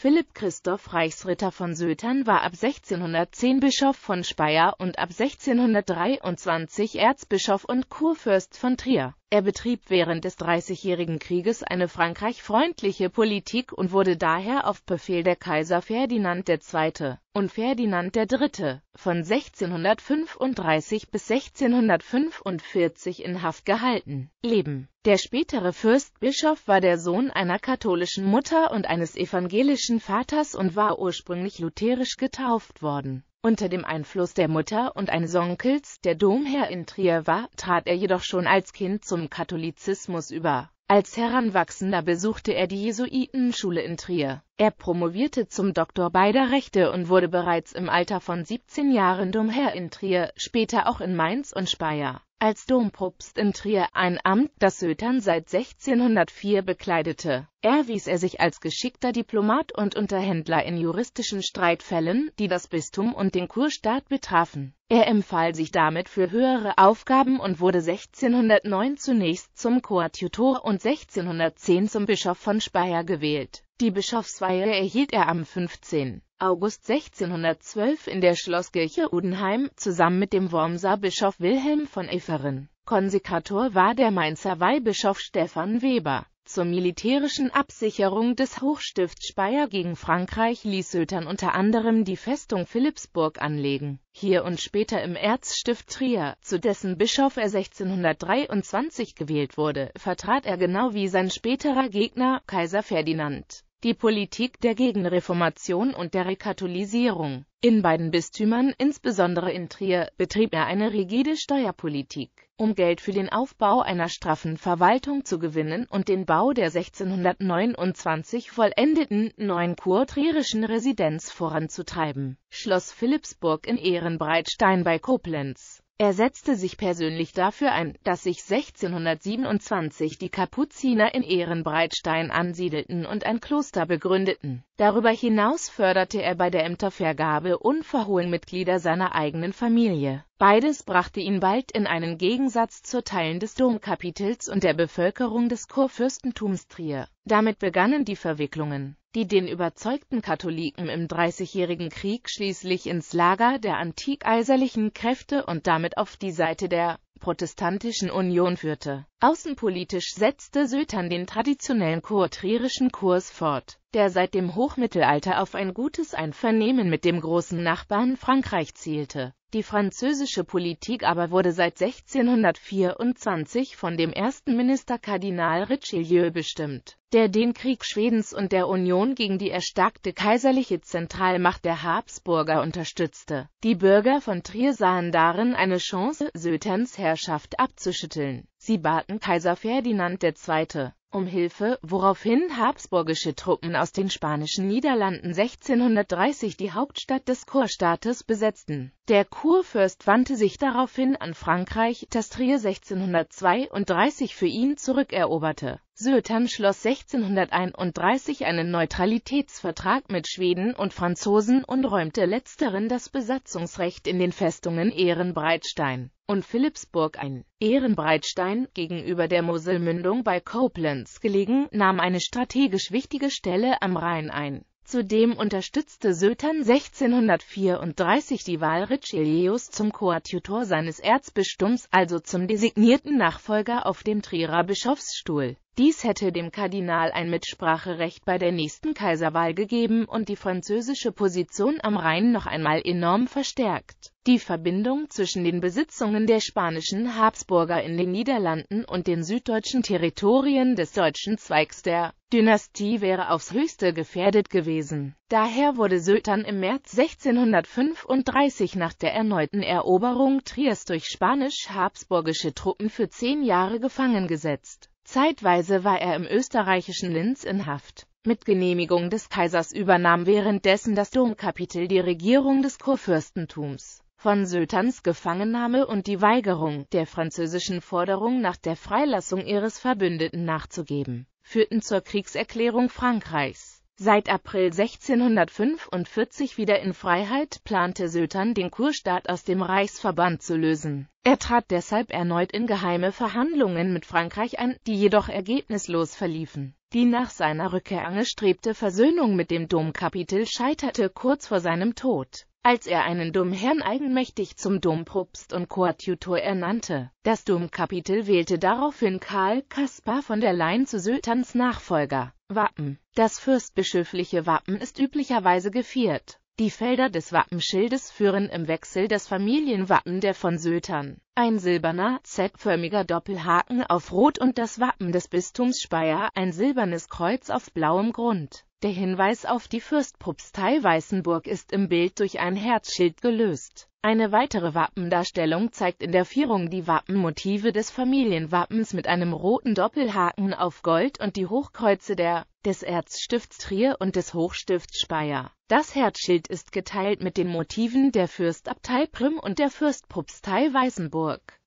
Philipp Christoph Reichsritter von Sötern war ab 1610 Bischof von Speyer und ab 1623 Erzbischof und Kurfürst von Trier er betrieb während des Dreißigjährigen Krieges eine frankreichfreundliche Politik und wurde daher auf Befehl der Kaiser Ferdinand II. und Ferdinand III. von 1635 bis 1645 in Haft gehalten. Leben Der spätere Fürstbischof war der Sohn einer katholischen Mutter und eines evangelischen Vaters und war ursprünglich lutherisch getauft worden unter dem Einfluss der Mutter und eines Onkels, der Domherr in Trier war, trat er jedoch schon als Kind zum Katholizismus über. Als Heranwachsender besuchte er die Jesuitenschule in Trier. Er promovierte zum Doktor beider Rechte und wurde bereits im Alter von 17 Jahren Domherr in Trier, später auch in Mainz und Speyer als Dompropst in Trier, ein Amt, das Sötern seit 1604 bekleidete. Erwies er sich als geschickter Diplomat und Unterhändler in juristischen Streitfällen, die das Bistum und den Kurstaat betrafen. Er empfahl sich damit für höhere Aufgaben und wurde 1609 zunächst zum Koadjutor und 1610 zum Bischof von Speyer gewählt die Bischofsweihe erhielt er am 15. August 1612 in der Schlosskirche Udenheim, zusammen mit dem Wormser Bischof Wilhelm von Everen. Konsekrator war der Mainzer Weihbischof Stefan Weber. Zur militärischen Absicherung des Hochstifts Speyer gegen Frankreich ließ Sötern unter anderem die Festung Philipsburg anlegen, hier und später im Erzstift Trier, zu dessen Bischof er 1623 gewählt wurde, vertrat er genau wie sein späterer Gegner, Kaiser Ferdinand die Politik der Gegenreformation und der Rekatholisierung. In beiden Bistümern, insbesondere in Trier, betrieb er eine rigide Steuerpolitik, um Geld für den Aufbau einer straffen Verwaltung zu gewinnen und den Bau der 1629 vollendeten neuen kurtrierischen Residenz voranzutreiben. Schloss Philipsburg in Ehrenbreitstein bei Koblenz er setzte sich persönlich dafür ein, dass sich 1627 die Kapuziner in Ehrenbreitstein ansiedelten und ein Kloster begründeten. Darüber hinaus förderte er bei der Ämtervergabe unverhohlen Mitglieder seiner eigenen Familie. Beides brachte ihn bald in einen Gegensatz zu Teilen des Domkapitels und der Bevölkerung des Kurfürstentums Trier. Damit begannen die Verwicklungen, die den überzeugten Katholiken im Dreißigjährigen Krieg schließlich ins Lager der antikeiserlichen Kräfte und damit auf die Seite der Protestantischen Union führte. Außenpolitisch setzte Sötern den traditionellen kurtrierischen Kurs fort, der seit dem Hochmittelalter auf ein gutes Einvernehmen mit dem großen Nachbarn Frankreich zielte. Die französische Politik aber wurde seit 1624 von dem ersten Minister Kardinal Richelieu bestimmt der den Krieg Schwedens und der Union gegen die erstarkte kaiserliche Zentralmacht der Habsburger unterstützte. Die Bürger von Trier sahen darin eine Chance, Söterns Herrschaft abzuschütteln. Sie baten Kaiser Ferdinand II. um Hilfe, woraufhin habsburgische Truppen aus den spanischen Niederlanden 1630 die Hauptstadt des Kurstaates besetzten. Der Kurfürst wandte sich daraufhin an Frankreich, das Trier 1632 für ihn zurückeroberte. Sötern schloss 1631 einen Neutralitätsvertrag mit Schweden und Franzosen und räumte letzteren das Besatzungsrecht in den Festungen Ehrenbreitstein und Philippsburg ein. Ehrenbreitstein, gegenüber der Moselmündung bei Koblenz gelegen, nahm eine strategisch wichtige Stelle am Rhein ein Zudem unterstützte Sötern 1634 die Wahl Richelieus zum Koadjutor seines Erzbistums, also zum designierten Nachfolger auf dem Trierer Bischofsstuhl. Dies hätte dem Kardinal ein Mitspracherecht bei der nächsten Kaiserwahl gegeben und die französische Position am Rhein noch einmal enorm verstärkt die Verbindung zwischen den Besitzungen der spanischen Habsburger in den Niederlanden und den süddeutschen Territorien des deutschen Zweigs der Dynastie wäre aufs höchste gefährdet gewesen. Daher wurde Sötern im März 1635 nach der erneuten Eroberung Triers durch spanisch-habsburgische Truppen für zehn Jahre gefangen gesetzt. Zeitweise war er im österreichischen Linz in Haft. Mit Genehmigung des Kaisers übernahm währenddessen das Domkapitel die Regierung des Kurfürstentums von Sötans Gefangennahme und die Weigerung, der französischen Forderung nach der Freilassung ihres Verbündeten nachzugeben, führten zur Kriegserklärung Frankreichs. Seit April 1645 wieder in Freiheit, plante Sötern den Kurstaat aus dem Reichsverband zu lösen. Er trat deshalb erneut in geheime Verhandlungen mit Frankreich an, die jedoch ergebnislos verliefen. Die nach seiner Rückkehr angestrebte Versöhnung mit dem Domkapitel scheiterte kurz vor seinem Tod als er einen Domherrn eigenmächtig zum Dompropst und Koadjutor ernannte. Das Domkapitel wählte daraufhin Karl Kaspar von der Leyen zu Sultans Nachfolger. Wappen Das fürstbischöfliche Wappen ist üblicherweise geviert. Die Felder des Wappenschildes führen im Wechsel das Familienwappen der von Sötern. Ein silberner, Z-förmiger Doppelhaken auf Rot und das Wappen des Bistums Speyer, ein silbernes Kreuz auf blauem Grund. Der Hinweis auf die Fürstpropstei Weißenburg ist im Bild durch ein Herzschild gelöst. Eine weitere Wappendarstellung zeigt in der Vierung die Wappenmotive des Familienwappens mit einem roten Doppelhaken auf Gold und die Hochkreuze der des Erzstifts Trier und des Hochstifts Speyer. Das Herzschild ist geteilt mit den Motiven der Fürstabtei Prüm und der Fürstpropstei Weißenburg.